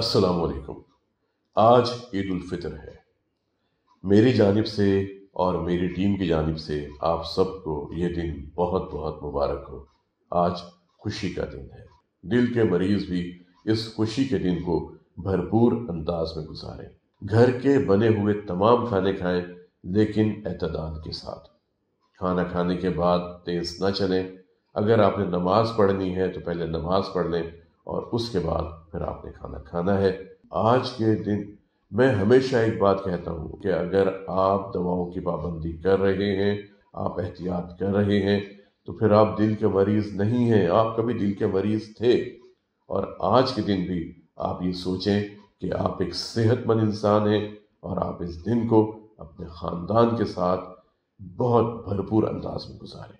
अस्सलाम वालेकुम आज ईद उल फितर है मेरी जानब से और मेरी टीम की जानब से आप सबको ये दिन बहुत बहुत मुबारक हो आज खुशी का दिन है दिल के मरीज भी इस खुशी के दिन को भरपूर अंदाज में गुजारे घर के बने हुए तमाम खाने खाएं लेकिन एतदाद के साथ खाना खाने के बाद तेज ना चलें अगर आपने नमाज़ पढ़नी है तो पहले नमाज़ पढ़ लें और उसके बाद फिर आपने खाना खाना है आज के दिन मैं हमेशा एक बात कहता हूँ कि अगर आप दवाओं की पाबंदी कर रहे हैं आप एहतियात कर रहे हैं तो फिर आप दिल के मरीज़ नहीं हैं आप कभी दिल के मरीज़ थे और आज के दिन भी आप ये सोचें कि आप एक सेहतमंद इंसान हैं और आप इस दिन को अपने ख़ानदान के साथ बहुत भरपूर अंदाज में गुजारें